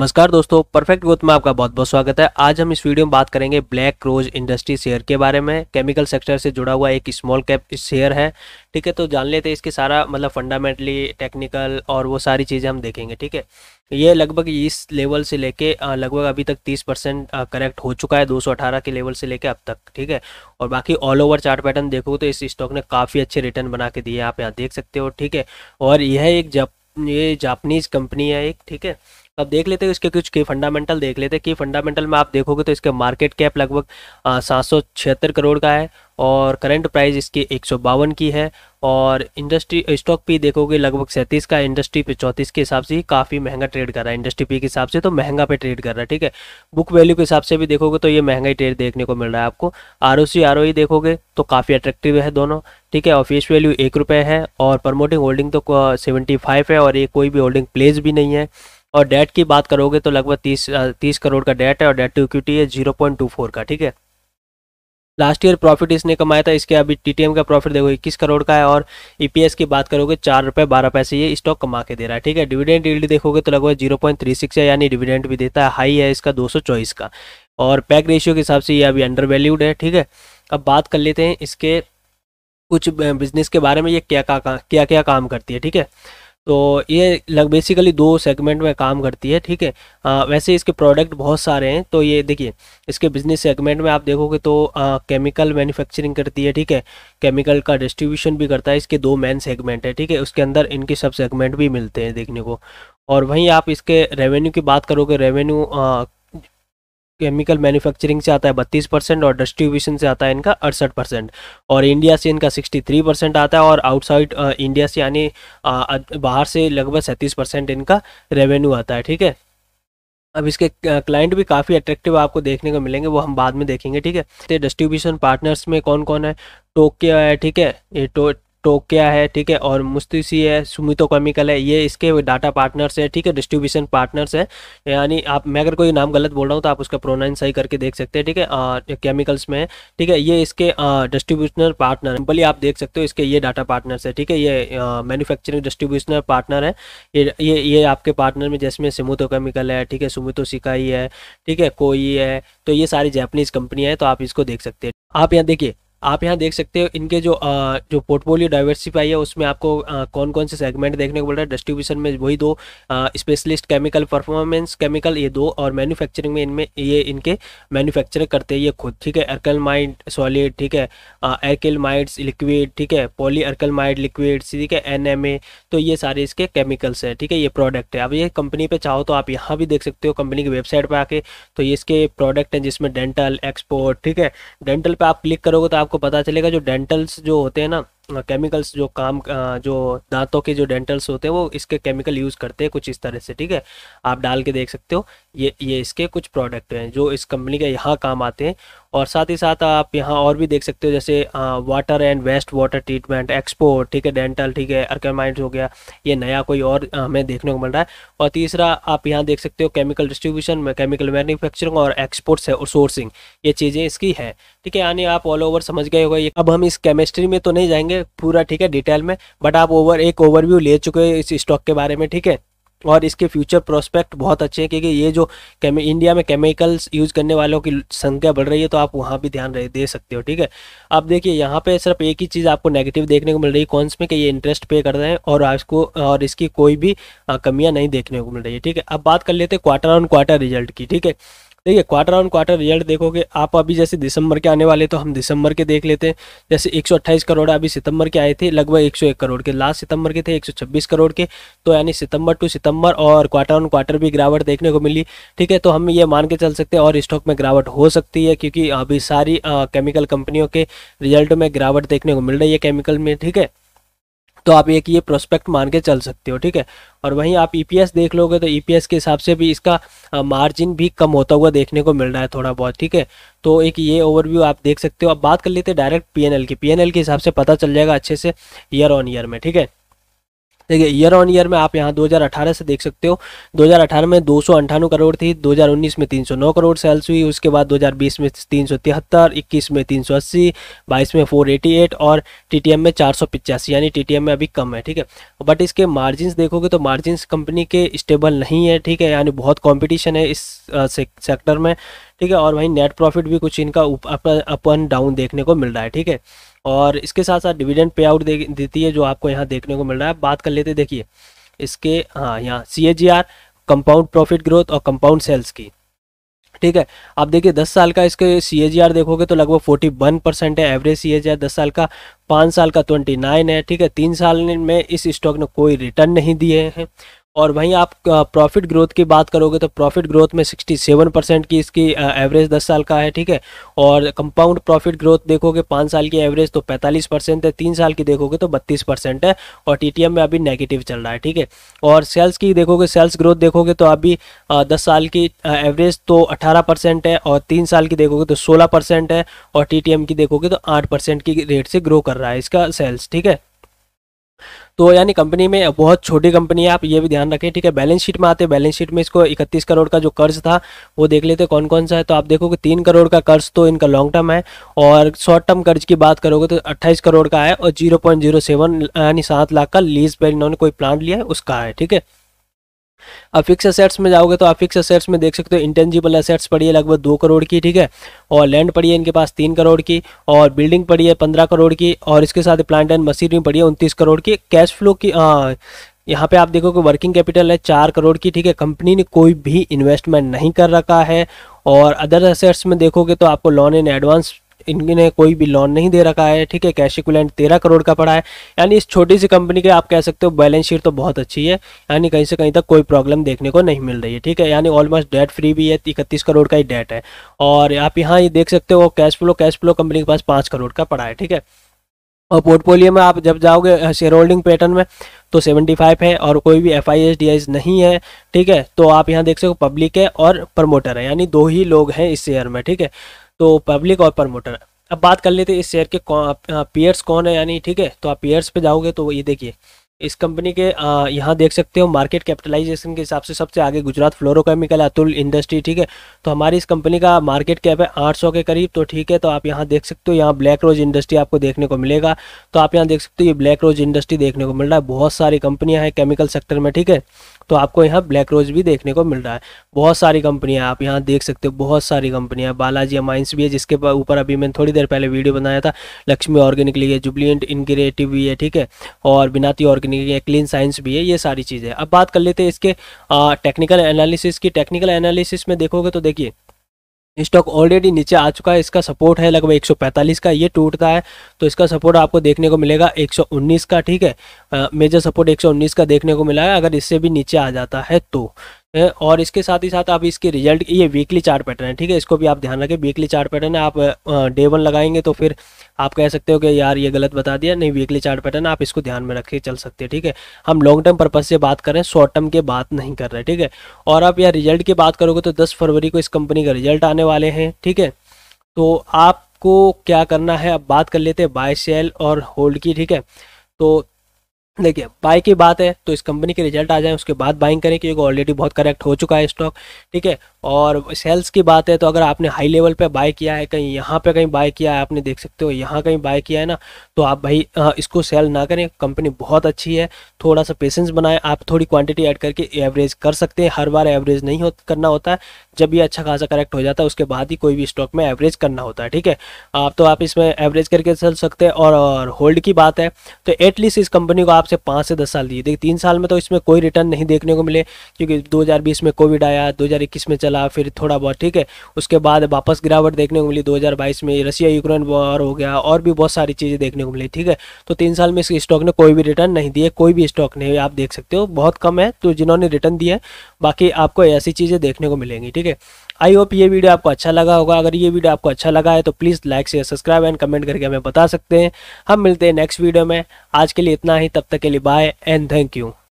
नमस्कार दोस्तों perfect growth में आपका बहुत बहुत स्वागत है आज हम इस वीडियो में बात करेंगे ब्लैक रोज इंडस्ट्री शेयर के बारे में केमिकल सेक्टर से जुड़ा हुआ एक स्मॉल कैप शेयर है ठीक है तो जान लेते हैं इसके सारा मतलब फंडामेंटली टेक्निकल और वो सारी चीज़ें हम देखेंगे ठीक है ये लगभग इस लेवल से लेके लगभग अभी तक तीस परसेंट करेक्ट हो चुका है दो के लेवल से लेके अब तक ठीक है और बाकी ऑल ओवर चार्ट पैटर्न देखो तो इस स्टॉक ने काफ़ी अच्छे रिटर्न बना के दिए आप यहाँ देख सकते हो ठीक है और यह एक जप ये जापनीज कंपनी है एक ठीक है अब तो देख लेते हैं इसके कुछ की फंडामेंटल देख लेते हैं कि फंडामेंटल में आप देखोगे तो इसके मार्केट कैप लगभग सात करोड़ का है और करंट प्राइस इसकी एक की है और इंडस्ट्री स्टॉक पी देखोगे लगभग सैंतीस का इंडस्ट्री पे चौंतीस के हिसाब से ही काफ़ी महंगा ट्रेड कर रहा है इंडस्ट्री पी के हिसाब से तो महंगा पे ट्रेड कर रहा है ठीक है बुक वैल्यू के हिसाब से भी देखोगे तो ये महंगा ही ट्रेड देखने को मिल रहा है आपको R O C R O ई देखोगे तो काफ़ी अट्रैक्टिव है दोनों ठीक है ऑफिस वैल्यू एक रुपये है और प्रमोटिंग होल्डिंग तो सेवेंटी फाइव है और ये कोई भी होल्डिंग प्लेस भी नहीं है और डेट की बात करोगे तो लगभग तीस तीस करोड़ का डेट है और डेट टू इक्विटी है जीरो पॉइंट टू फोर का ठीक है लास्ट ईयर प्रॉफिट इसने कमाया था इसके अभी टीटीएम का प्रॉफिट देखो इक्कीस करोड़ का है और ईपीएस e की बात करोगे चार रुपये बारह पैसे ये स्टॉक कमा के दे रहा है ठीक है डिविडेंड डील देखोगे तो लगभग जीरो पॉइंट थ्री सिक्स है यानी डिविडेंड भी देता है हाई है इसका दो सौ चौबीस का और पैक रेशियो के हिसाब से ये अभी अंडर वैल्यूड है ठीक है अब बात कर लेते हैं इसके कुछ बिजनेस के बारे में ये क्या क्या क्या क्या काम करती है ठीक है तो ये लग बेसिकली दो सेगमेंट में काम करती है ठीक है वैसे इसके प्रोडक्ट बहुत सारे हैं तो ये देखिए इसके बिजनेस सेगमेंट में आप देखोगे तो आ, केमिकल मैन्युफैक्चरिंग करती है ठीक है केमिकल का डिस्ट्रीब्यूशन भी करता है इसके दो मेन सेगमेंट है ठीक है उसके अंदर इनके सब सेगमेंट भी मिलते हैं देखने को और वहीं आप इसके रेवेन्यू की बात करोगे रेवेन्यू केमिकल मैन्युफैक्चरिंग से आता है बत्तीस परसेंट और डिस्ट्रीब्यूशन से आता है इनका अड़सठ परसेंट और इंडिया से इनका सिक्सटी थ्री परसेंट आता है और आउटसाइड इंडिया से यानी बाहर से लगभग सैंतीस परसेंट इनका रेवेन्यू आता है ठीक है अब इसके क्लाइंट भी काफ़ी अट्रैक्टिव आपको देखने को मिलेंगे वो हम बाद में देखेंगे ठीक है तो डिस्ट्रीब्यूशन पार्टनर्स में कौन कौन है टोक्यो है ठीक है ये टोकिया है ठीक है और मुस्तिसी है सुमितो केमिकल है ये इसके डाटा पार्टनर्स है ठीक है डिस्ट्रीब्यूशन पार्टनर्स है यानी आप मैं अगर कोई नाम गलत बोल रहा हूँ तो आप उसका प्रोनाइन सही करके देख सकते हैं ठीक है केमिकल्स में ठीक है ये इसके डिस्ट्रीब्यूशनर पार्टनर सिंपली आप देख सकते हो इसके ये डाटा पार्टनर्स है ठीक है ये मैन्युफैक्चरिंग डिस्ट्रीब्यूशनर पार्टनर है ये ये ये आपके पार्टनर में जैसे सुमितो केमिकल है ठीक है सुमितो सिकाई है ठीक है कोई है तो ये सारी जैपनीज कंपनियाँ हैं तो आप इसको देख सकते हैं आप यहाँ देखिए आप यहाँ देख सकते हो इनके जो आ, जो पोर्टफोलियो डाइवर्सिफाई है उसमें आपको आ, कौन कौन से सेगमेंट देखने को मिल रहा है डिस्ट्रीब्यूशन में वही दो स्पेशलिस्ट केमिकल परफॉर्मेंस केमिकल ये दो और मैन्युफैक्चरिंग में इनमें ये इनके मैन्युफैक्चर करते हैं ये खुद ठीक है अर्कल माइड सॉलिड ठीक है एरकिल माइड्स लिक्विड ठीक है पॉली अर्कल माइड लिक्विड्स ठीक है एन तो ये सारे इसके केमिकल्स है ठीक है ये प्रोडक्ट है अब ये कंपनी पे चाहो तो आप यहाँ भी देख सकते हो कंपनी की वेबसाइट पर आके तो ये इसके प्रोडक्ट हैं जिसमें डेंटल एक्सपोर्ट ठीक है डेंटल पर आप क्लिक करोगे तो आपको आपको पता चलेगा जो डेंटल्स जो होते हैं ना केमिकल्स जो काम जो दांतों के जो डेंटल्स होते हैं वो इसके केमिकल यूज़ करते हैं कुछ इस तरह से ठीक है आप डाल के देख सकते हो ये ये इसके कुछ प्रोडक्ट हैं जो इस कंपनी के यहाँ काम आते हैं और साथ ही साथ आप यहाँ और भी देख सकते हो जैसे water and waste water treatment expo ठीक है डेंटल ठीक है अर्केमाइंड हो गया ये नया कोई और हमें देखने को मिल रहा है और तीसरा आप यहाँ देख सकते हो केमिकल डिस्ट्रीब्यूशन केमिकल मैन्युफैक्चरिंग और एक्सपोर्ट्स और सोर्सिंग ये चीज़ें इसकी है ठीक है यानी आप ऑल ओवर समझ गए होगा अब हम इस केमिस्ट्री में तो नहीं जाएंगे पूरा ठीक है डिटेल में बट आप ओवर एक ओवरव्यू ले चुके हो इस स्टॉक के बारे में ठीक है और इसके फ्यूचर प्रोस्पेक्ट बहुत अच्छे हैं क्योंकि ये जो केमे, इंडिया में केमिकल्स यूज करने वालों की संख्या बढ़ रही है तो आप वहाँ भी ध्यान दे सकते हो ठीक है अब देखिए यहाँ पे सिर्फ एक ही चीज़ आपको नेगेटिव देखने को मिल रही है कौनस में कि ये इंटरेस्ट पे कर रहे हैं और आपको और इसकी कोई भी कमियाँ नहीं देखने को मिल रही है ठीक है अब बात कर लेते हैं क्वार्टर ऑन क्वार्टर रिजल्ट की ठीक है देखिए क्वार्टर ऑन क्वार्टर रिजल्ट देखोगे आप अभी जैसे दिसंबर के आने वाले तो हम दिसंबर के देख लेते हैं जैसे 128 करोड़ अभी सितंबर के आए थे लगभग 101 करोड़ के लास्ट सितंबर के थे 126 करोड़ के तो यानी सितंबर टू सितंबर और क्वार्टर ऑन क्वार्टर भी गिरावट देखने को मिली ठीक है तो हम ये मान के चल सकते हैं और स्टॉक में गिरावट हो सकती है क्योंकि अभी सारी केमिकल कंपनियों के रिजल्ट में गिरावट देखने को मिल रही है केमिकल में ठीक है तो आप एक ये प्रोस्पेक्ट मान के चल सकते हो ठीक है और वहीं आप ईपीएस e देख लोगे तो ईपीएस e के हिसाब से भी इसका मार्जिन भी कम होता हुआ देखने को मिल रहा है थोड़ा बहुत ठीक है तो एक ये ओवरव्यू आप देख सकते हो अब बात कर लेते हैं डायरेक्ट पीएनएल की पीएनएल के हिसाब से पता चल जाएगा अच्छे से ईयर ऑन ईयर में ठीक है देखिए ईयर ऑन ईयर में आप यहाँ 2018 से देख सकते हो 2018 में दो करोड़ थी 2019 में 309 करोड़ सेल्स हुई उसके बाद 2020 में तीन सौ तिहत्तर इक्कीस में 380 बाईस में 488 और टी में चार यानी टी में अभी कम है ठीक है बट इसके मार्जिन देखोगे तो मार्जिनस कंपनी के स्टेबल नहीं है ठीक है यानी बहुत कॉम्पिटिशन है इस सेक्टर में ठीक है और वहीं नेट प्रॉफिट भी कुछ इनका अप एंड डाउन देखने को मिल रहा है ठीक है और इसके साथ साथ डिविडेंड पे आउट दे, देती है जो आपको यहाँ देखने को मिल रहा है बात कर लेते देखिए इसके हाँ यहाँ C H G R compound profit growth और कंपाउंड सेल्स की ठीक है आप देखिए दस साल का इसके सी देखोगे तो लगभग फोर्टी वन परसेंट है एवरेज सी एच दस साल का पाँच साल का ट्वेंटी नाइन है ठीक है तीन साल में इस स्टॉक ने कोई रिटर्न नहीं दिए हैं और वहीं आप प्रॉफिट ग्रोथ की बात करोगे तो प्रॉफिट ग्रोथ में 67 परसेंट की इसकी एवरेज 10 साल का है ठीक है और कंपाउंड प्रॉफिट ग्रोथ देखोगे पाँच साल की एवरेज तो 45 परसेंट है तीन साल की देखोगे तो 32 परसेंट है और टीटीएम में अभी नेगेटिव चल रहा है ठीक है और सेल्स की देखोगे सेल्स ग्रोथ देखोगे तो अभी दस साल की एवरेज तो अठारह है और तीन साल की देखोगे तो सोलह है और टी की देखोगे तो आठ की रेट से ग्रो कर रहा है इसका सेल्स ठीक है तो यानी कंपनी में बहुत छोटी कंपनी है आप ये भी ध्यान रखें ठीक है बैलेंस शीट में आते हैं बैलेंस शीट में इसको इकतीस करोड़ का जो कर्ज था वो देख लेते कौन कौन सा है तो आप देखोगे तीन करोड़ का कर्ज तो इनका लॉन्ग टर्म है और शॉर्ट टर्म कर्ज की बात करोगे तो 28 करोड़ का है और जीरो पॉइंट जीरो सेवन यानी सात लाख का लीज पर इन्होंने कोई प्लान लिया है उसका है ठीक है अब फिक्स असेट्स में जाओगे तो आप फिक्स असेट्स में देख सकते हो इंटेंजिबल असेट्स पड़ी है लगभग दो करोड़ की ठीक है और लैंड पड़ी है इनके पास तीन करोड़ की और बिल्डिंग पड़ी है पंद्रह करोड़ की और इसके साथ प्लांट एंड मशीनरी पड़ी है उनतीस करोड़ की कैश फ्लो की यहाँ पे आप देखोगे वर्किंग कैपिटल है चार करोड़ की ठीक है कंपनी ने कोई भी इन्वेस्टमेंट नहीं कर रखा है और अदर असेट्स में देखोगे तो आपको लोन इन एडवांस इनने कोई भी लोन नहीं दे रखा है ठीक है कैश इक्विलेंट तेरह करोड़ का पड़ा है यानी इस छोटी सी कंपनी के आप कह सकते हो बैलेंस शीट तो बहुत अच्छी है यानी कहीं से कहीं तक कोई प्रॉब्लम देखने को नहीं मिल रही है ठीक है यानी ऑलमोस्ट डेट फ्री भी है इकतीस करोड़ का ही डेट है और आप यहाँ ये देख सकते हो cash flow cash flow company के पास पाँच करोड़ का पड़ा है ठीक है और पोर्टफोलियो में आप जब जाओगे शेयर होल्डिंग पैटर्न में तो 75 है और कोई भी एफ आई नहीं है ठीक है तो आप यहाँ देख सकते हो पब्लिक है और प्रमोटर है यानी दो ही लोग हैं इस शेयर में ठीक है तो पब्लिक और प्रमोटर अब बात कर लेते इस शेयर के पेयर्स पीयर्स कौन है यानी ठीक है तो आप पीयर्स पे जाओगे तो ये देखिए इस कंपनी के यहाँ देख सकते हो मार्केट कैपिटलाइजेशन के हिसाब से सबसे आगे गुजरात फ्लोरोकेमिकल अतुल इंडस्ट्री ठीक है तो हमारी इस कंपनी का मार्केट कैप है 800 के करीब तो ठीक है तो आप यहाँ देख सकते हो यहाँ ब्लैक रोज इंडस्ट्री आपको देखने को मिलेगा तो आप यहाँ देख सकते हो ये ब्लैक रोज इंडस्ट्री देखने को मिल रहा है बहुत सारी कंपनियाँ हैं केमिकल सेक्टर में ठीक है तो आपको यहाँ ब्लैक रोज भी देखने को मिल रहा है बहुत सारी कंपनियाँ आप यहाँ देख सकते हो बहुत सारी कंपनियाँ बालाजी माइंस भी है जिसके ऊपर अभी मैंने थोड़ी देर पहले वीडियो बनाया था लक्ष्मी ऑर्गेनिक लिए जुबलियंट इनग्रेटिव भी है ठीक है और बिनाती ऑर्गेनिक है क्लीन साइंस भी है ये सारी चीज़ें अब बात कर लेते हैं इसके टेक्निकल एनालिसिस की टेक्निकल एनालिसिस में देखोगे तो देखिए स्टॉक ऑलरेडी नीचे आ चुका है इसका सपोर्ट है लगभग 145 का ये टूटता है तो इसका सपोर्ट आपको देखने को मिलेगा 119 का ठीक है मेजर सपोर्ट 119 का देखने को मिला है अगर इससे भी नीचे आ जाता है तो और इसके साथ ही साथ आप इसके रिजल्ट ये वीकली चार्ट पैटर्न है ठीक है इसको भी आप ध्यान रखें वीकली चार्ट पैटर्न है आप डे वन लगाएंगे तो फिर आप कह सकते हो कि यार ये गलत बता दिया नहीं वीकली चार्ट पैटर्न आप इसको ध्यान में रख के चल सकते हैं ठीक है हम लॉन्ग टर्म पर्पज से बात कर रहे हैं शॉर्ट टर्म के बात नहीं कर रहे ठीक है और आप यार रिजल्ट की बात करोगे तो दस फरवरी को इस कंपनी का रिजल्ट आने वाले हैं ठीक है तो आपको क्या करना है अब बात कर लेते हैं बाय सेल और होल्ड की ठीक है तो देखिए बाय की बात है तो इस कंपनी के रिजल्ट आ जाए उसके बाद बाइंग करें क्योंकि ऑलरेडी बहुत करेक्ट हो चुका है स्टॉक ठीक है और सेल्स की बात है तो अगर आपने हाई लेवल पे बाय किया है कहीं यहाँ पे कहीं बाय किया है आपने देख सकते हो यहाँ कहीं बाय किया है ना तो आप भाई इसको सेल ना करें कंपनी बहुत अच्छी है थोड़ा सा पेशेंस बनाए आप थोड़ी क्वान्टिटी एड करके एवरेज कर सकते हैं हर बार एवरेज नहीं हो करना होता है जब ये अच्छा खासा करेक्ट हो जाता है उसके बाद ही कोई भी स्टॉक में एवरेज करना होता है ठीक है आप तो आप इसमें एवरेज करके चल सकते हैं और होल्ड की बात है तो एटलीस्ट इस कंपनी को आप आपसे पाँच से दस साल दिए देखिए तीन साल में तो इसमें कोई रिटर्न नहीं देखने को मिले क्योंकि 2020 में कोविड आया 2021 में चला फिर थोड़ा बहुत ठीक है उसके बाद वापस गिरावट देखने को मिली 2022 में रशिया यूक्रेन वॉर हो गया और भी बहुत सारी चीज़ें देखने को मिली ठीक है तो तीन साल में इस स्टॉक ने कोई भी रिटर्न नहीं दिए कोई भी स्टॉक नहीं आप देख सकते हो बहुत कम है तो जिन्होंने रिटर्न दिया बाकी आपको ऐसी चीज़ें देखने को मिलेंगी ठीक है आई होप ये वीडियो आपको अच्छा लगा होगा अगर ये वीडियो आपको अच्छा लगा है तो please like share subscribe and comment करके हमें बता सकते हैं हम मिलते हैं नेक्स्ट वीडियो में आज के लिए इतना ही तब तक के लिए बाय एंड थैंक यू